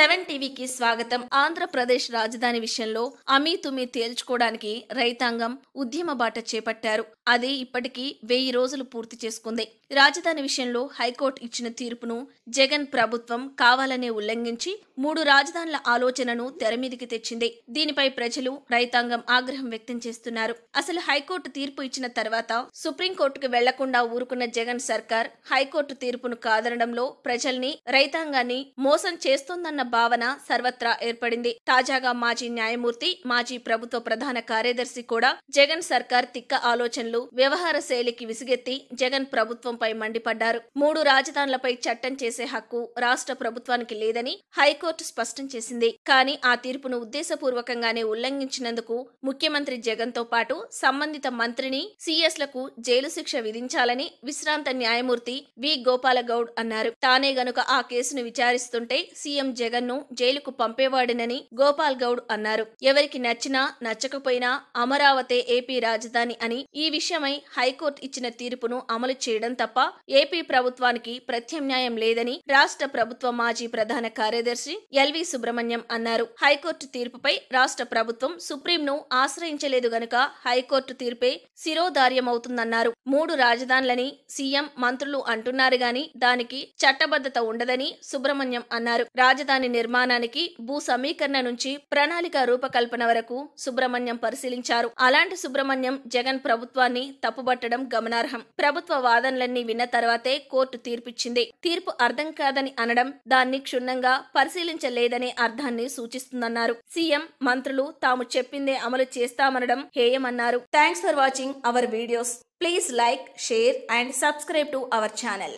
seven టీవీకి స్వాగతం ఆంధ్రప్రదేశ్ రాజధాని విషయంలో అమీతుమి తేల్చుకోవడానికి రైతాంగం ఉద్యమ బాట చేపట్టారు అది ఇప్పటికీ వెయ్యి రోజులు పూర్తి చేసుకుంది రాజధాని విషయంలో హైకోర్టు ఇచ్చిన తీర్పును జగన్ ప్రభుత్వం కావాలనే ఉల్లంఘించి మూడు రాజధానుల ఆలోచనను తెరమీదికి తెచ్చింది దీనిపై ప్రజలు రైతాంగం ఆగ్రహం వ్యక్తం చేస్తున్నారు అసలు హైకోర్టు తీర్పు ఇచ్చిన తర్వాత సుప్రీంకోర్టుకు వెళ్లకుండా ఊరుకున్న జగన్ సర్కార్ హైకోర్టు తీర్పును కాదనడంలో ప్రజల్ని రైతాంగాన్ని మోసం చేస్తోందన్న భావన సర్వత్రా ఏర్పడింది తాజాగా మాజీ న్యాయమూర్తి మాజీ ప్రభుత్వ ప్రధాన కార్యదర్శి కూడా జగన్ సర్కార్ తిక్క ఆలోచనలు వ్యవహార శైలికి విసిగెత్తి జగన్ ప్రభుత్వంపై మండిపడ్డారు మూడు రాజధానులపై చట్టం చేసే హక్కు రాష్ట్ర ప్రభుత్వానికి లేదని హైకోర్టు స్పష్టం చేసింది కానీ ఆ తీర్పును ఉద్దేశపూర్వకంగానే ఉల్లంఘించినందుకు ముఖ్యమంత్రి జగన్తో పాటు సంబంధిత మంత్రిని సీఎస్లకు జైలు శిక్ష విధించాలని విశ్రాంత న్యాయమూర్తి వి గోపాలగౌడ్ అన్నారు తానే గనుక ఆ కేసును విచారిస్తుంటే సీఎం జగన్ జగన్ను జైలుకు పంపేవాడినని గోపాల్ గౌడ్ అన్నారు ఎవరికి నచ్చినా నచ్చకపోయినా అమరావతే ఏపీ రాజధాని అని ఈ విషయమై హైకోర్టు ఇచ్చిన తీర్పును అమలు చేయడం తప్ప ఏపీ ప్రభుత్వానికి ప్రత్యామ్నాయం లేదని రాష్ట్ర ప్రభుత్వ మాజీ ప్రధాన కార్యదర్శి ఎల్వి సుబ్రహ్మణ్యం అన్నారు హైకోర్టు తీర్పుపై రాష్ట్ర ప్రభుత్వం సుప్రీంను ఆశ్రయించలేదు గనుక హైకోర్టు తీర్పే శిరోధార్యమవుతుందన్నారు మూడు రాజధానులని సీఎం మంత్రులు అంటున్నారు గాని దానికి చట్టబద్ధత ఉండదని సుబ్రహ్మణ్యం అన్నారు రాజధాని నిర్మాణానికి భూ సమీకరణ నుంచి ప్రణాళిక రూపకల్పన వరకు సుబ్రహ్మణ్యం పరిశీలించారు అలాంటి సుబ్రహ్మణ్యం జగన్ ప్రభుత్వాన్ని తప్పుబట్టడం గమనార్హం ప్రభుత్వ వాదనలన్నీ విన్న తర్వాతే కోర్టు తీర్పిచ్చింది తీర్పు అర్థం కాదని అనడం దాన్ని క్షుణ్ణంగా పరిశీలించలేదనే అర్థాన్ని సూచిస్తుందన్నారు సీఎం మంత్రులు తాము చెప్పిందే అమలు చేస్తామనడం హేయమన్నారు thanks for watching our videos please like share and subscribe to our channel